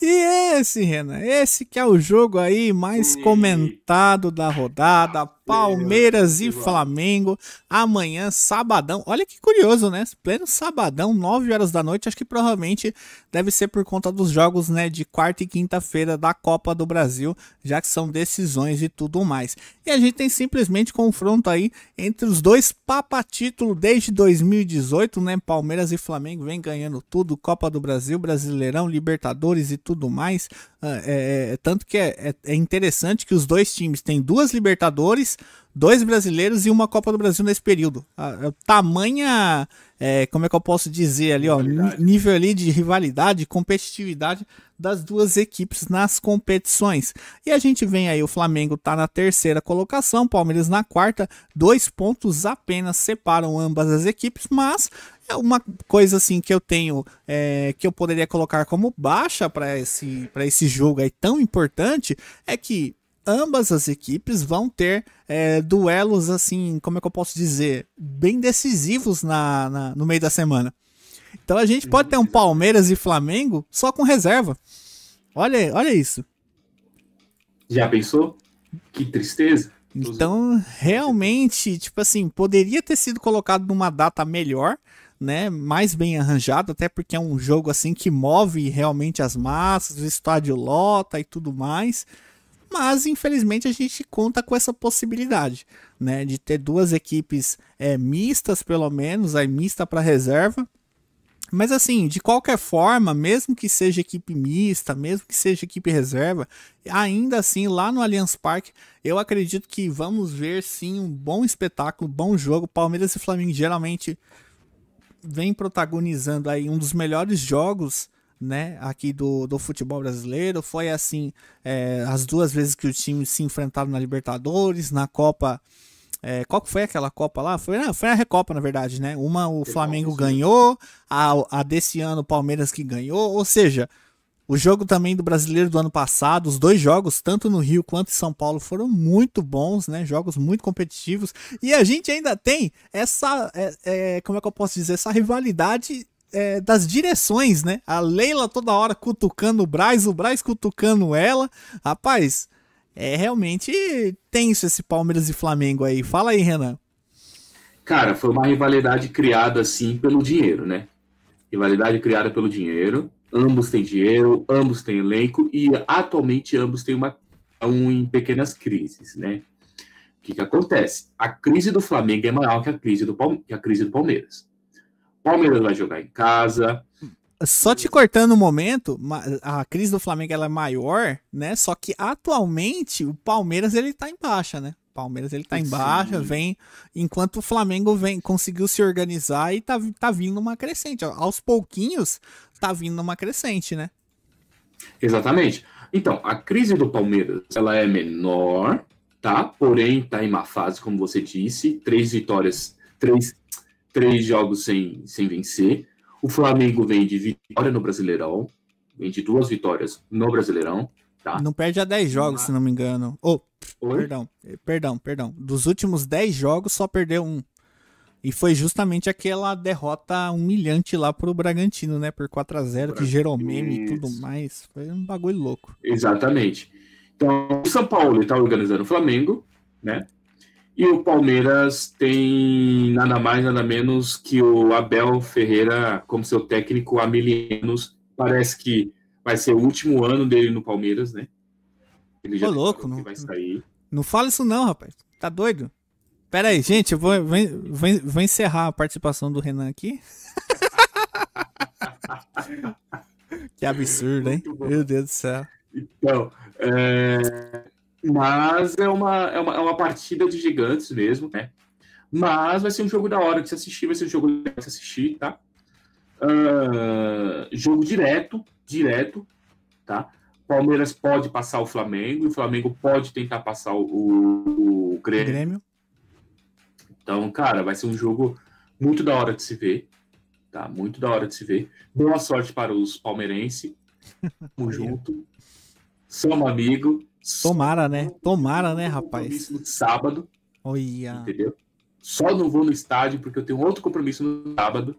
E esse, Renan, esse que é o jogo aí mais comentado da rodada, Palmeiras e Flamengo amanhã, sabadão. Olha que curioso, né? Pleno sabadão, 9 horas da noite. Acho que provavelmente deve ser por conta dos jogos, né, de quarta e quinta-feira da Copa do Brasil, já que são decisões e tudo mais. E a gente tem simplesmente confronto aí entre os dois título desde 2018, né? Palmeiras e Flamengo vem ganhando tudo, Copa do Brasil, Brasileirão, Libertadores e tudo mais. Ah, é, é, tanto que é, é, é, interessante que os dois times têm duas Libertadores, dois brasileiros e uma Copa do Brasil nesse período. A, a tamanha, é, como é que eu posso dizer ali, ó, nível ali de rivalidade, competitividade das duas equipes nas competições. E a gente vem aí, o Flamengo tá na terceira colocação, Palmeiras na quarta, dois pontos apenas separam ambas as equipes, mas é uma coisa assim que eu tenho é, que eu poderia colocar como baixa para esse, esse jogo aí tão importante é que ambas as equipes vão ter é, duelos, assim, como é que eu posso dizer, bem decisivos na, na no meio da semana. Então a gente pode ter um Palmeiras e Flamengo só com reserva. Olha, olha isso. Já pensou? Que tristeza. Então, realmente, tipo assim, poderia ter sido colocado numa data melhor, né? Mais bem arranjado, até porque é um jogo assim que move realmente as massas, o estádio lota e tudo mais mas infelizmente a gente conta com essa possibilidade, né, de ter duas equipes é, mistas pelo menos, aí mista para reserva. Mas assim, de qualquer forma, mesmo que seja equipe mista, mesmo que seja equipe reserva, ainda assim lá no Allianz Parque, eu acredito que vamos ver sim um bom espetáculo, um bom jogo. Palmeiras e Flamengo geralmente vem protagonizando aí um dos melhores jogos né, aqui do, do futebol brasileiro. Foi assim é, as duas vezes que os times se enfrentaram na Libertadores, na Copa. É, qual foi aquela Copa lá? Foi, não, foi a Recopa, na verdade, né? Uma o Flamengo ganhou, a, a desse ano o Palmeiras que ganhou, ou seja, o jogo também do brasileiro do ano passado, os dois jogos, tanto no Rio quanto em São Paulo, foram muito bons, né? Jogos muito competitivos. E a gente ainda tem essa. É, é, como é que eu posso dizer? Essa rivalidade é, das direções, né? A Leila toda hora cutucando o Braz, o Braz cutucando ela. Rapaz, é realmente tenso esse Palmeiras e Flamengo aí. Fala aí, Renan. Cara, foi uma rivalidade criada assim pelo dinheiro, né? Rivalidade criada pelo dinheiro. Ambos têm dinheiro, ambos têm elenco e atualmente ambos têm uma um em pequenas crises, né? O que, que acontece? A crise do Flamengo é maior que a crise do, Palme que a crise do Palmeiras. Palmeiras vai jogar em casa. Só te cortando um momento, a crise do Flamengo ela é maior, né? Só que atualmente o Palmeiras ele tá em baixa, né? Palmeiras ele tá em baixa, vem enquanto o Flamengo vem conseguiu se organizar e tá, tá vindo uma crescente. Aos pouquinhos tá vindo uma crescente, né? Exatamente. Então, a crise do Palmeiras, ela é menor, tá? Porém, tá em uma fase, como você disse, três vitórias, três três jogos sem, sem vencer. O Flamengo vem de vitória no Brasileirão, vem de duas vitórias no Brasileirão. Tá? Não perde a 10 jogos, ah. se não me engano. Oh, perdão, perdão, perdão. Dos últimos 10 jogos, só perdeu um. E foi justamente aquela derrota humilhante lá pro Bragantino, né? Por 4 a 0 que gerou meme e tudo mais. Foi um bagulho louco. Exatamente. Então, o São Paulo está organizando o Flamengo, né? E o Palmeiras tem nada mais, nada menos que o Abel Ferreira como seu técnico há mil anos. Parece que vai ser o último ano dele no Palmeiras, né? Ele já louco, não, vai sair. Não fala isso não, rapaz. Tá doido? Pera aí, gente, eu vou, vou, vou encerrar a participação do Renan aqui. que absurdo, hein? Meu Deus do céu. Então, é... Mas é uma, é, uma, é uma partida de gigantes mesmo, né? Mas vai ser um jogo da hora de se assistir, vai ser um jogo legal de se assistir, tá? Uh, jogo direto, direto, tá? Palmeiras pode passar o Flamengo, e o Flamengo pode tentar passar o, o, o Grêmio. Grêmio. Então, cara, vai ser um jogo muito da hora de se ver, tá? Muito da hora de se ver. Boa sorte para os palmeirenses, tamo junto, somos amigo, Tomara, né? Tomara, né, rapaz? No sábado. Olha. Entendeu? Só não vou no estádio porque eu tenho outro compromisso no sábado.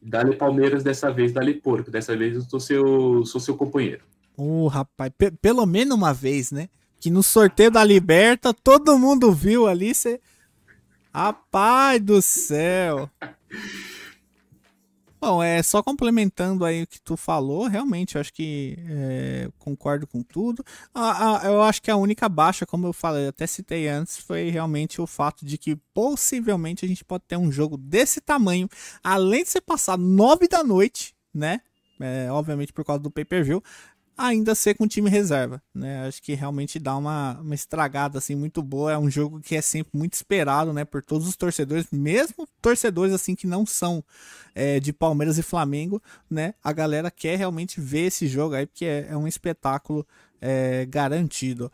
Dale Palmeiras dessa vez, Dale porco. Dessa vez eu sou seu, sou seu companheiro. Ô, oh, rapaz, P pelo menos uma vez, né? Que no sorteio da Liberta, todo mundo viu ali. Cê... Rapaz do céu! Bom, é só complementando aí o que tu falou, realmente, eu acho que é, concordo com tudo. A, a, eu acho que a única baixa, como eu falei, até citei antes, foi realmente o fato de que possivelmente a gente pode ter um jogo desse tamanho, além de ser passar nove da noite, né? É, obviamente por causa do pay-per-view, ainda ser com time reserva, né? Acho que realmente dá uma, uma estragada assim muito boa. É um jogo que é sempre muito esperado, né, por todos os torcedores, mesmo torcedores assim que não são é, de Palmeiras e Flamengo, né? A galera quer realmente ver esse jogo aí porque é, é um espetáculo é, garantido.